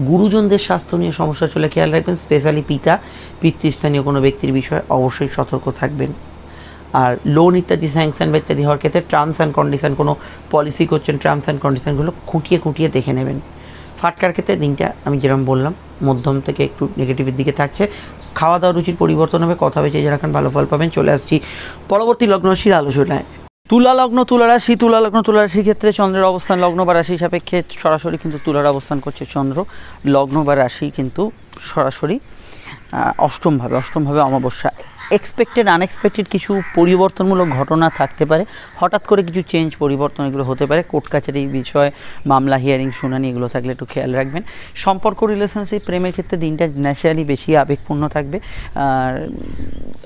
গুরুজনদের স্বাস্থ্য নিয়ে সমস্যা চলে খেয়াল রাখবেন স্পেশালি পিতা পিতৃস্থানীয় কোনো ব্যক্তির বিষয়ে অবশ্যই সতর্ক থাকবেন আর লোন ইত্যাদি স্যাংশন বা ইত্যাদি হওয়ার ক্ষেত্রে টার্মস অ্যান্ড কন্ডিশন কোনো পলিসি করছেন টার্মস অ্যান্ড কন্ডিশনগুলো খুঁটিয়ে খুঁটিয়ে দেখে নেবেন ফাটকার ক্ষেত্রে দিনটা আমি যেরকম বললাম মধ্যম থেকে একটু নেগেটিভের দিকে থাকছে খাওয়া দাওয়া রুচির পরিবর্তন হবে কথা বেঁচে রাখেন ভালো ফল পাবেন চলে আসছি পরবর্তী লগ্নশীল আলোচনায় তুলা লগ্ন তুলারাশি তুলা লগ্ন তুলারাশি ক্ষেত্রে চন্দ্রের অবস্থান লগ্ন বা রাশি সাপেক্ষে সরাসরি কিন্তু তুলার অবস্থান করছে চন্দ্র লগ্ন বা রাশি কিন্তু সরাসরি অষ্টমভাবে অষ্টমভাবে অমাবস্যা এক্সপেক্টেড আনএক্সপেক্টেড কিছু পরিবর্তনমূলক ঘটনা থাকতে পারে হঠাৎ করে কিছু চেঞ্জ পরিবর্তন এগুলো হতে পারে কোর্ট কাছারি বিষয় মামলা হিয়ারিং শুনানি এগুলো থাকলে একটু খেয়াল রাখবেন সম্পর্ক রিলেশনশিপ প্রেমের ক্ষেত্রে দিনটা ন্যাচারালি বেশি আবেগপূর্ণ থাকবে আর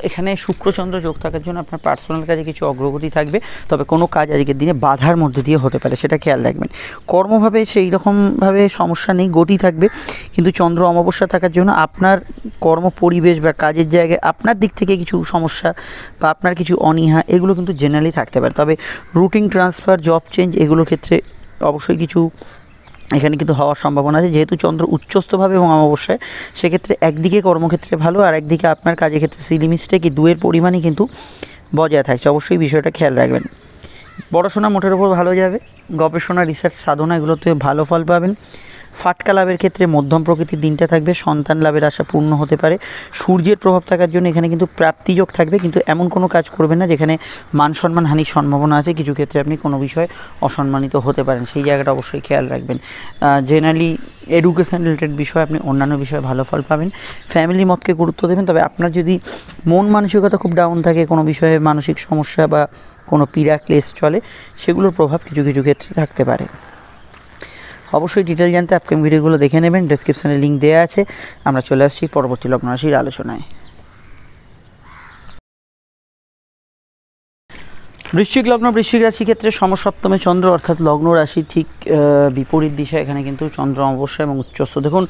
এখানে শুক্রচন্দ্র যোগ থাকার জন্য আপনার পার্সোনাল কাজে কিছু অগ্রগতি থাকবে তবে কোনো কাজ আজকের দিনে বাধার মধ্যে দিয়ে হতে পারে সেটা খেয়াল রাখবেন কর্মভাবে সেই রকমভাবে সমস্যা নেই গতি থাকবে কিন্তু চন্দ্র অমাবস্যা থাকার জন্য আপনার কর্ম পরিবেশ বা কাজের জায়গায় আপনার দিক থেকে থেকে কিছু সমস্যা বা আপনার কিছু অনীহা এগুলো কিন্তু জেনারেলি থাকতে পারে তবে রুটিং ট্রান্সফার জব চেঞ্জ এগুলোর ক্ষেত্রে অবশ্যই কিছু এখানে কিন্তু হওয়ার সম্ভাবনা আছে যেহেতু চন্দ্র উচ্চস্তভাবে এবং অমাবস্যায় সেক্ষেত্রে একদিকে কর্মক্ষেত্রে ভালো আর একদিকে আপনার কাজের ক্ষেত্রে সিলিমিস্টে কি দুয়ের পরিমাণই কিন্তু বজায় থাকছে অবশ্যই বিষয়টা খেয়াল রাখবেন পড়াশোনা মোটের উপর ভালো যাবে গবেষণা রিসার্চ সাধনা এগুলোতে ভালো ফল পাবেন ফাটকা লাভের ক্ষেত্রে মধ্যম প্রকৃতির দিনটা থাকবে সন্তান লাভের আশা পূর্ণ হতে পারে সূর্যের প্রভাব থাকার জন্য এখানে কিন্তু প্রাপ্তিযোগ থাকবে কিন্তু এমন কোনো কাজ করবে না যেখানে মান সম্মান হানির সম্ভাবনা আছে কিছু ক্ষেত্রে আপনি কোনো বিষয়ে অসম্মানিত হতে পারেন সেই জায়গাটা অবশ্যই খেয়াল রাখবেন জেনারেলি এডুকেশান রিলেটেড বিষয়ে আপনি অন্যান্য বিষয়ে ভালো ফল পাবেন ফ্যামিলি মতকে গুরুত্ব দেবেন তবে আপনার যদি মন মানসিকতা খুব ডাউন থাকে কোনো বিষয়ে মানসিক সমস্যা বা কোনো পীড়া ক্লেশ চলে সেগুলোর প্রভাব কিছু কিছু ক্ষেত্রে থাকতে পারে অবশ্যই ডিটেল জানতে আপকামিং ভিডিওগুলো দেখে নেবেন ডিসক্রিপশানে লিঙ্ক দেওয়া আছে আমরা চলে আসছি পরবর্তী লগ্নরাশির আলোচনায় বৃশ্চিক লগ্ন বৃশ্চিক রাশি ক্ষেত্রে সমসপ্তমে চন্দ্র অর্থাৎ লগ্ন রাশি ঠিক বিপরীত দিশা এখানে কিন্তু চন্দ্র অবশ্যই এবং উচ্চস্থ দেখুন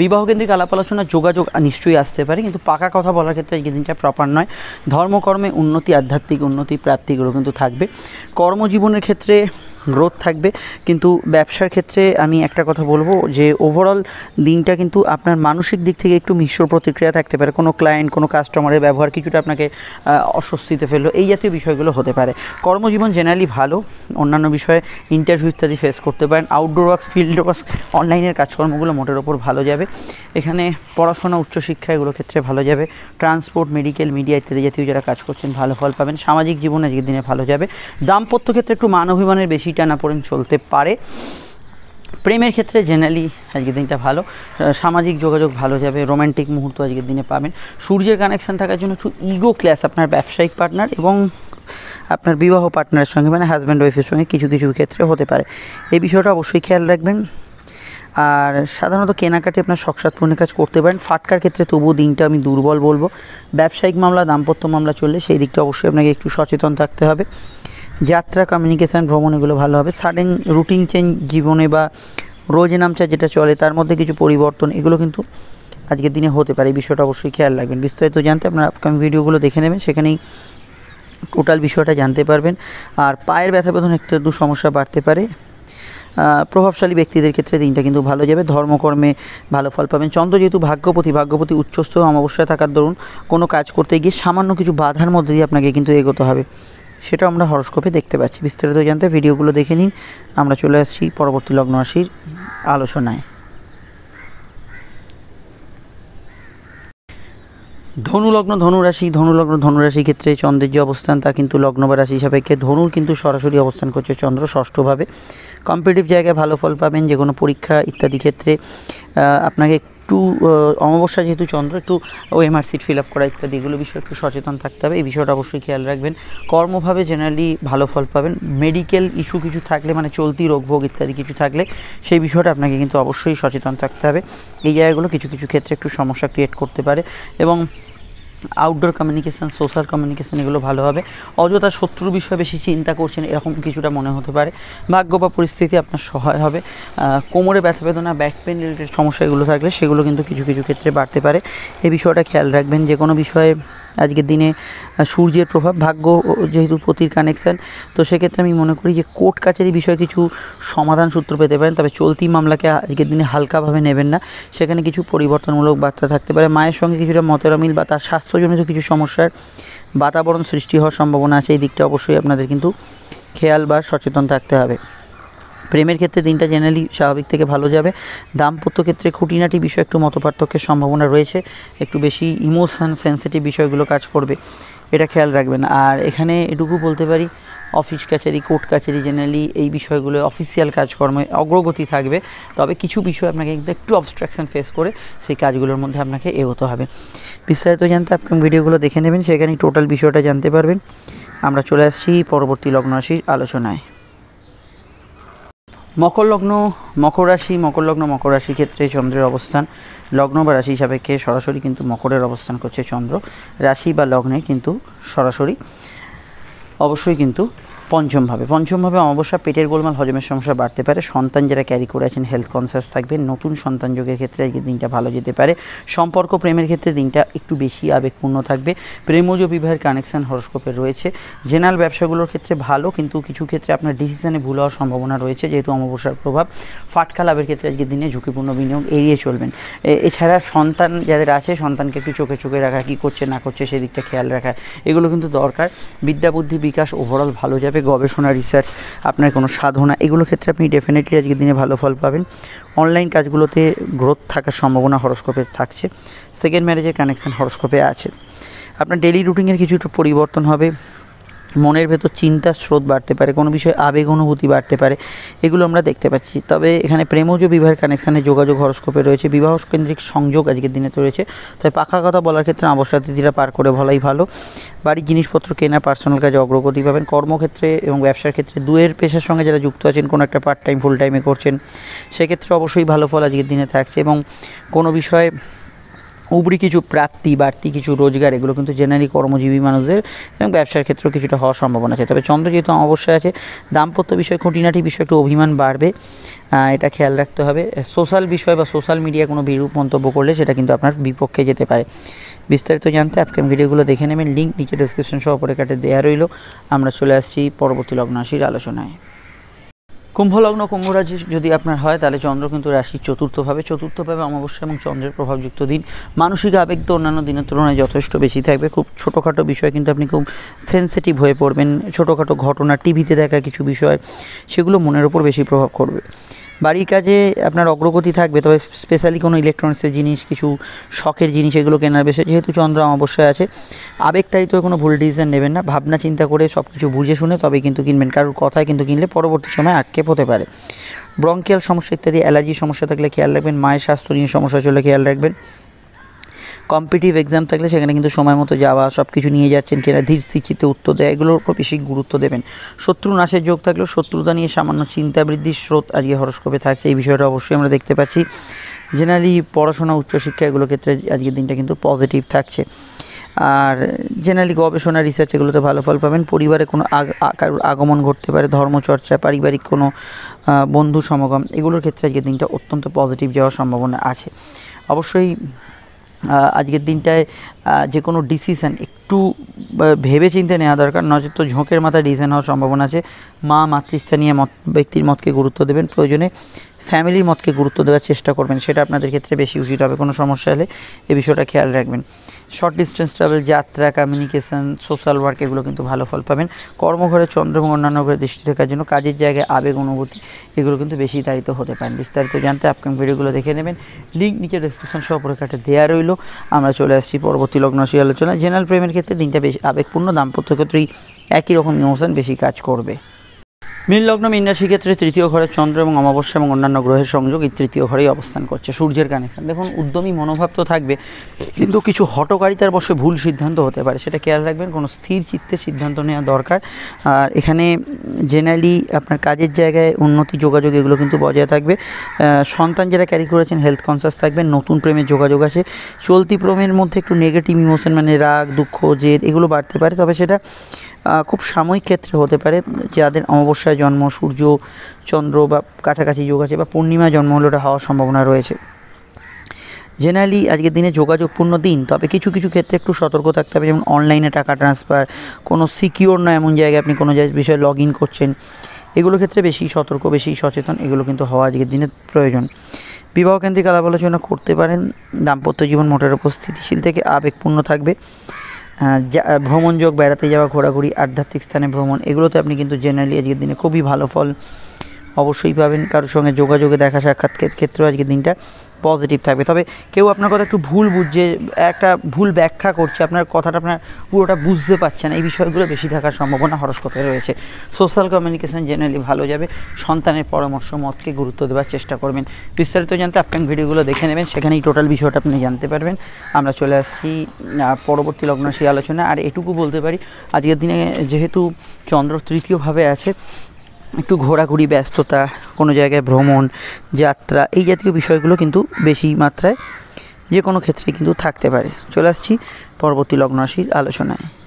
বিবাহ কেন্দ্রিক আলাপ আলোচনা যোগাযোগ নিশ্চয়ই আসতে পারে কিন্তু পাকা কথা বলার ক্ষেত্রে এই দিনটা প্রপার নয় ধর্মকর্মে উন্নতি আধ্যাত্মিক উন্নতি প্রাপ্তিগুলো কিন্তু থাকবে কর্মজীবনের ক্ষেত্রে গ্রোথ থাকবে কিন্তু ব্যবসার ক্ষেত্রে আমি একটা কথা বলবো যে ওভারঅল দিনটা কিন্তু আপনার মানসিক দিক থেকে একটু মিশ্র প্রতিক্রিয়া থাকতে পারে কোনো ক্লায়েন্ট কোনো কাস্টমারের ব্যবহার কিছুটা আপনাকে অস্বস্তিতে ফেললো এই জাতীয় বিষয়গুলো হতে পারে কর্মজীবন জেনারেলি ভালো অন্যান্য বিষয়ে ইন্টারভিউ ইত্যাদি ফেস করতে পারেন আউটডোর ওয়ার্ক ফিল্ড ওয়ার্ক অনলাইনের কাজকর্মগুলো মোটের ওপর ভালো যাবে এখানে পড়াশোনা উচ্চশিক্ষা এগুলো ক্ষেত্রে ভালো যাবে ট্রান্সপোর্ট মেডিকেল মিডিয়া ইত্যাদি জাতীয় যারা কাজ করছেন ভালো ফল পাবেন সামাজিক জীবন আজকের দিনে ভালো যাবে দাম্পত্য ক্ষেত্রে একটু মান অভিমানের বেশি পড়েন চলতে পারে প্রেমের ক্ষেত্রে জেনারেলি আজকের দিনটা ভালো সামাজিক যোগাযোগ ভালো যাবে রোম্যান্টিক মুহূর্ত আজকের দিনে পাবেন সূর্যের কানেকশান থাকার জন্য একটু ইগো ক্লাস আপনার ব্যবসায়িক পার্টনার এবং আপনার বিবাহ পার্টনারের সঙ্গে মানে হাজব্যান্ড ওয়াইফের সঙ্গে কিছু কিছু ক্ষেত্রে হতে পারে এই বিষয়টা অবশ্যই খেয়াল রাখবেন আর সাধারণত কেনাকাটি আপনার শখসাৎপূর্ণ কাজ করতে পারেন ফাটকার ক্ষেত্রে তবুও দিনটা আমি দুর্বল বলবো ব্যবসায়িক মামলা দাম্পত্য মামলা চললে সেই দিকটা অবশ্যই আপনাকে একটু সচেতন থাকতে হবে যাত্রা কমিউনিকেশান ভ্রমণ এগুলো ভালো হবে সাডেন রুটিন চেঞ্জ জীবনে বা রোজ নামচা যেটা চলে তার মধ্যে কিছু পরিবর্তন এগুলো কিন্তু আজকের দিনে হতে পারে এই বিষয়টা অবশ্যই খেয়াল রাখবেন বিস্তারিত জানতে আপনার আপকামিং ভিডিওগুলো দেখে নেবেন সেখানেই টোটাল বিষয়টা জানতে পারবেন আর পায়ের ব্যথা বেদন একটু দু সমস্যা বাড়তে পারে প্রভাবশালী ব্যক্তিদের ক্ষেত্রে দিনটা কিন্তু ভালো যাবে ধর্মকর্মে ভালো ফল পাবেন চন্দ্র যেহেতু ভাগ্যপতি ভাগ্যপতি উচ্চস্থ অমাবস্যায় থাকার দরুন কোনো কাজ করতে গিয়ে সামান্য কিছু বাধার মধ্যে দিয়ে আপনাকে কিন্তু এগোতে হবে সেটা আমরা হরস্কোপে দেখতে পাচ্ছি বিস্তারিত জানতে ভিডিওগুলো দেখে নিন আমরা চলে আসছি পরবর্তী লগ্ন রাশির আলোচনায় ধনুলগ্ন ধনুরাশি ধনুলগ্ন ধনুরাশির ক্ষেত্রে চন্দ্রের যে অবস্থান তা কিন্তু লগ্ন বা রাশি সাপেক্ষে ধনুর কিন্তু সরাসরি অবস্থান করছে চন্দ্র ষষ্ঠভাবে কম্পিটিভ জায়গায় ভালো ফল পাবেন যে কোনো পরীক্ষা ইত্যাদি ক্ষেত্রে আপনাকে একটু অমাবস্যা যেহেতু চন্দ্র একটু ওএমআর সিট ফিল আপ করা ইত্যাদি এগুলো বিষয়ে একটু সচেতন থাকতে হবে এই বিষয়টা অবশ্যই খেয়াল রাখবেন কর্মভাবে জেনারেলি ভালো ফল পাবেন মেডিকেল ইস্যু কিছু থাকলে মানে চলতি রোগভোগ ইত্যাদি কিছু থাকলে সেই বিষয়টা আপনাকে কিন্তু অবশ্যই সচেতন থাকতে হবে এই জায়গাগুলো কিছু কিছু ক্ষেত্রে একটু সমস্যা ক্রিয়েট করতে পারে এবং আউটডোর কমিউনিকেশান সোশ্যাল কমিউনিকেশান এগুলো ভালো হবে অযথা শত্রুর বিষয়ে বেশি চিন্তা করছেন এরকম কিছুটা মনে হতে পারে ভাগ্য বা পরিস্থিতি আপনার সহায় হবে কোমরে ব্যথা বেদনা ব্যাক পেন রিলেটেড সমস্যা এগুলো থাকলে সেগুলো কিন্তু কিছু কিছু ক্ষেত্রে বাড়তে পারে এই বিষয়টা খেয়াল রাখবেন যে কোনো বিষয়ে আজকের দিনে সূর্যের প্রভাব ভাগ্য যেহেতু পতির কানেকশান তো সেক্ষেত্রে আমি মনে করি যে কোর্ট কাছারি বিষয়ে কিছু সমাধান সূত্র পেতে পারেন তবে চলতি মামলাকে আজকের দিনে হালকাভাবে নেবেন না সেখানে কিছু পরিবর্তনমূলক বার্তা থাকতে পারে মায়ের সঙ্গে কিছুটা মতেরামিল বা তার স্বাস্থ্যজনিত কিছু সমস্যার বাতাবরণ সৃষ্টি হওয়ার সম্ভাবনা আছে এই দিকটা অবশ্যই আপনাদের কিন্তু খেয়াল বা সচেতন থাকতে হবে প্রেমের ক্ষেত্রে দিনটা জেনারেলি স্বাভাবিক থেকে ভালো যাবে দাম্পত্য ক্ষেত্রে খুঁটিনাটি বিষয় একটু মতপার্থক্যের সম্ভাবনা রয়েছে একটু বেশি ইমোশন সেন্সিটিভ বিষয়গুলো কাজ করবে এটা খেয়াল রাখবেন আর এখানে এটুকু বলতে পারি অফিস কাচারি কোর্ট কাচারি জেনারেলি এই বিষয়গুলো অফিসিয়াল কাজকর্মে অগ্রগতি থাকবে তবে কিছু বিষয় আপনাকে কিন্তু একটু অবস্ট্রাকশন ফেস করে সেই কাজগুলোর মধ্যে আপনাকে এগোতে হবে বিস্তারিত জানতে আপনি ভিডিওগুলো দেখে নেবেন সেখানে টোটাল বিষয়টা জানতে পারবেন আমরা চলে আসছি পরবর্তী লগ্নরাশির আলোচনায় মকর লগ্ন মকর রাশি মকর লগ্ন মকর রাশির ক্ষেত্রে চন্দ্রের অবস্থান লগ্ন বা রাশি সাপেক্ষে সরাসরি কিন্তু মকরের অবস্থান করছে চন্দ্র রাশি বা লগ্নে কিন্তু সরাসরি অবশ্যই কিন্তু পঞ্চমভাবে পঞ্চমভাবে অমাবস্যা পেটের গোলমাল হজমের সমস্যা বাড়তে পারে সন্তান যারা ক্যারি করে আছেন হেলথ কনসিয়াস থাকবেন নতুন সন্তান যোগের ক্ষেত্রে আজকে দিনটা ভালো যেতে পারে সম্পর্ক প্রেমের ক্ষেত্রে দিনটা একটু বেশি আবেগপূর্ণ থাকবে প্রেমজ বিবাহের কানেকশান হরস্কোপে রয়েছে জেনারেল ব্যবসাগুলোর ক্ষেত্রে ভালো কিন্তু কিছু ক্ষেত্রে আপনার ডিসিশানে ভুল হওয়ার সম্ভাবনা রয়েছে যেহেতু অমাবস্যার প্রভাব ফাটকা লাভের ক্ষেত্রে আজকে দিনে ঝুঁকিপূর্ণ বিনিয়োগ এড়িয়ে চলবেন এছাড়া সন্তান যাদের আছে সন্তানকে একটু চোখে চোখে রাখা কী করছে না করছে সেদিকটা খেয়াল রাখা এগুলো কিন্তু দরকার বিদ্যা বুদ্ধি বিকাশ ওভারঅল ভালো যাবে গবেষণা রিসার্চ আপনার কোনো সাধনা এগুলো ক্ষেত্রে আপনি ডেফিনেটলি আজকের দিনে ভালো ফল পাবেন অনলাইন কাজগুলোতে গ্রোথ থাকার সম্ভাবনা হরস্কোপে থাকছে সেকেন্ড ম্যারেজের কানেকশান হরস্কোপে আছে আপনার ডেলি রুটিনের কিছু একটু পরিবর্তন হবে মনের ভেতর চিন্তার স্রোত বাড়তে পারে কোনো বিষয়ে আবেগ অনুভূতি বাড়তে পারে এগুলো আমরা দেখতে পাচ্ছি তবে এখানে প্রেমজ বিবাহের কানেকশানে যোগাযোগ হরস্কোপে রয়েছে বিবাহ কেন্দ্রিক সংযোগ আজকের দিনে তো রয়েছে তবে পাখা কথা বলার ক্ষেত্রে আবশ্যকতিথিরা পার করে বলাই ভালো বাড়ির জিনিসপত্র কেনা পার্সোনাল কাজে অগ্রগতি পাবেন কর্মক্ষেত্রে এবং ব্যবসার ক্ষেত্রে দুয়ের পেশার সঙ্গে যারা যুক্ত আছেন কোনো একটা পার্ট টাইম ফুল টাইমে করছেন সেক্ষেত্রে অবশ্যই ভালো ফল আজকের দিনে থাকছে এবং কোনো বিষয়ে উপরি কিছু প্রাপ্তি বাড়তি কিছু রোজগার এগুলো কিন্তু জেনারেলি কর্মজীবী মানুষদের এবং ব্যবসার ক্ষেত্রেও কিছুটা হওয়ার সম্ভাবনা আছে তবে চন্দ্র যেহেতু অবশ্যই আছে দাম্পত্য বিষয়ে খুঁটিনাটি বিষয়ে একটু অভিমান বাড়বে এটা খেয়াল রাখতে হবে সোশ্যাল বিষয় বা সোশ্যাল মিডিয়া কোনো বিরূপ মন্তব্য করলে সেটা কিন্তু আপনার বিপক্ষে যেতে পারে বিস্তারিত জানতে আজকে ভিডিওগুলো দেখে নেবেন লিঙ্ক নিচে ডিসক্রিপশন সহ পরে কাটে দেওয়া রইল আমরা চলে আসছি পরবর্তী লগ্নাশির আলোচনায় কুম্ভলগ্ন কুম্ভরাশি যদি আপনার হয় তাহলে চন্দ্র কিন্তু রাশির চতুর্থভাবে চতুর্থভাবে অমাবস্যা এবং চন্দ্রের প্রভাবযুক্ত দিন মানসিক আবেগ তো অন্যান্য দিনের তুলনায় যথেষ্ট বেশি থাকবে খুব ছোটোখাটো বিষয় কিন্তু আপনি খুব সেন্সিটিভ হয়ে পড়বেন ছোটোখাটো ঘটনা টিভিতে দেখা কিছু বিষয় সেগুলো মনের ওপর বেশি প্রভাব করবে বাড়ির কাজে আপনার অগ্রগতি থাকবে তবে স্পেশালি কোনো ইলেকট্রনিক্সের জিনিস কিছু শখের জিনিস এগুলো কেনার বেশি যেহেতু চন্দ্র অমাবস্যায় আছে আবেগ তো কোনো ভুল ডিসিশন নেবেন না ভাবনা চিন্তা করে সব কিছু বুঝে শুনে তবে কিন্তু কিনবেন কারোর কথায় কিন্তু কিনলে পরবর্তী সময় আক্ষেপ হতে পারে ব্রঙ্কিয়াল সমস্যা ইত্যাদি অ্যালার্জির সমস্যা থাকলে খেয়াল রাখবেন মায়ের স্বাস্থ্য নিয়ে সমস্যা চলে খেয়াল রাখবেন কম্পিটিভ এক্সাম থাকলে সেখানে কিন্তু সময় মতো যাওয়া সব কিছু নিয়ে যাচ্ছেন কিনা ধীর স্থিতিতে উত্তর দেয় এগুলোর উপর বেশি গুরুত্ব দেবেন শত্রু নাশের যোগ থাকলেও শত্রুতা নিয়ে সামান্য চিন্তা বৃদ্ধির স্রোত আজকে হরস্কোপে থাকছে এই বিষয়টা অবশ্যই আমরা দেখতে পাচ্ছি জেনারেলি পড়াশোনা উচ্চশিক্ষা এগুলোর ক্ষেত্রে আজকের দিনটা কিন্তু পজিটিভ থাকছে আর জেনারেলি গবেষণা রিসার্চ এগুলোতে ভালো ফল পাবেন পরিবারে কোনো আগমন ঘটতে পারে ধর্মচর্চা পারিবারিক কোনো বন্ধু সমাগম এগুলোর ক্ষেত্রে আজকের দিনটা অত্যন্ত পজিটিভ যাওয়ার সম্ভাবনা আছে অবশ্যই আজকের দিনটায় যে কোনো ডিসিশান একটু ভেবে চিন্তে নেওয়া দরকার নচেত তো ঝোঁকের মাথায় ডিসিশান হওয়ার সম্ভাবনা আছে মা মাতৃস্থানীয় নিয়ে মত ব্যক্তির মতকে গুরুত্ব দেবেন প্রয়োজনে ফ্যামিলির মতকে গুরুত্ব দেওয়ার চেষ্টা করবেন সেটা আপনাদের ক্ষেত্রে বেশি উচিত হবে কোনো সমস্যা হলে এই বিষয়টা খেয়াল রাখবেন শর্ট ডিস্টেন্স ট্রাভেল যাত্রা কমিউনিকেশান সোশ্যাল ওয়ার্ক এগুলো কিন্তু ভালো ফল পাবেন কর্মঘরে চন্দ্র এবং অন্যান্য ঘরে দৃষ্টি থাকার জন্য কাজের জায়গায় আবেগ অনুভূতি এগুলো কিন্তু বেশি দায়িত্ব হতে পারেন বিস্তারিত জানতে আপনার ভিডিওগুলো দেখে নেবেন লিঙ্ক নিচে ডিসক্রিপশন সহ পরীক্ষাটা দেওয়া রইল আমরা চলে আসছি পরবর্তী লগ্নশী আলোচনা জেনারেল প্রেমের ক্ষেত্রে দিনটা বেশি আবেগপূর্ণ দাম্পত্য ক্ষেত্রেই একই রকম ইমোশন বেশি কাজ করবে মীন লগ্ন রাশি ক্ষেত্রে তৃতীয় ঘরে চন্দ্র এবং অমাবস্যা এবং অন্যান্য গ্রহের সংযোগ এই তৃতীয় ঘরেই অবস্থান করছে সূর্যের কানেকশান দেখুন উদ্যমী মনোভাব তো থাকবে কিন্তু কিছু হটকারিতার বসে ভুল সিদ্ধান্ত হতে পারে সেটা খেয়াল রাখবেন কোনো স্থির চিত্তে সিদ্ধান্ত নেওয়া দরকার আর এখানে জেনারেলি আপনার কাজের জায়গায় উন্নতি যোগাযোগ এগুলো কিন্তু বজায় থাকবে সন্তান যারা ক্যারি করেছেন হেলথ কনসিয়াস থাকবেন নতুন প্রেমের যোগাযোগ আছে চলতি প্রেমের মধ্যে একটু নেগেটিভ ইমোশন মানে রাগ দুঃখ জেদ এগুলো বাড়তে পারে তবে সেটা খুব সাময়িক ক্ষেত্রে হতে পারে যাদের অমাবস্যায় জন্ম সূর্য চন্দ্র বা কাছাকাছি যোগ আছে বা পূর্ণিমা জন্ম হলে ওটা হওয়ার সম্ভাবনা রয়েছে জেনারেলি আজকের দিনে যোগাযোগপূর্ণ দিন তবে কিছু কিছু ক্ষেত্রে একটু সতর্ক থাকতে হবে যেমন অনলাইনে টাকা ট্রান্সফার কোনো সিকিওর না এমন জায়গায় আপনি কোনো জায়গায় বিষয়ে লগ ইন করছেন এগুলো ক্ষেত্রে বেশি সতর্ক বেশি সচেতন এগুলো কিন্তু হওয়া আজকের দিনে প্রয়োজন বিবাহ কেন্দ্রিক আলাপ আলোচনা করতে পারেন দাম্পত্য জীবন মোটের উপর স্থিতিশীল থেকে আবেগপূর্ণ থাকবে হ্যাঁ, ভ্রমণযোগ বেড়াতে যাওয়া ঘোরাঘুরি আধ্যাত্মিক স্থানে ভ্রমণ এগুলোতে আপনি কিন্তু জেনারেলি আজকের দিনে খুবই ভালো ফল অবশ্যই পাবেন কারোর সঙ্গে যোগাযোগে দেখা সাক্ষাৎ ক্ষেত্রেও আজকের দিনটা পজিটিভ থাকবে তবে কেউ আপনার কথা একটু ভুল বুঝছে একটা ভুল ব্যাখ্যা করছে আপনার কথাটা আপনার পুরোটা বুঝতে পারছে না এই বিষয়গুলো বেশি থাকার সম্ভাবনা হরস্কোপে রয়েছে সোশ্যাল কমিউনিকেশান জেনারেলি ভালো যাবে সন্তানের পরামর্শ মতকে গুরুত্ব দেওয়ার চেষ্টা করবেন বিস্তারিত জানতে আপকামিং ভিডিওগুলো দেখে নেবেন সেখানেই টোটাল বিষয়টা আপনি জানতে পারবেন আমরা চলে আসছি পরবর্তী লগ্ন সেই আলোচনা আর এটুকু বলতে পারি আজকের দিনে যেহেতু চন্দ্র তৃতীয়ভাবে আছে একটু ঘোরাঘুরি ব্যস্ততা কোনো জায়গায় ভ্রমণ যাত্রা এই জাতীয় বিষয়গুলো কিন্তু বেশি মাত্রায় যে কোনো ক্ষেত্রে কিন্তু থাকতে পারে চলে আসছি পরবর্তী লগ্ন আলোচনায়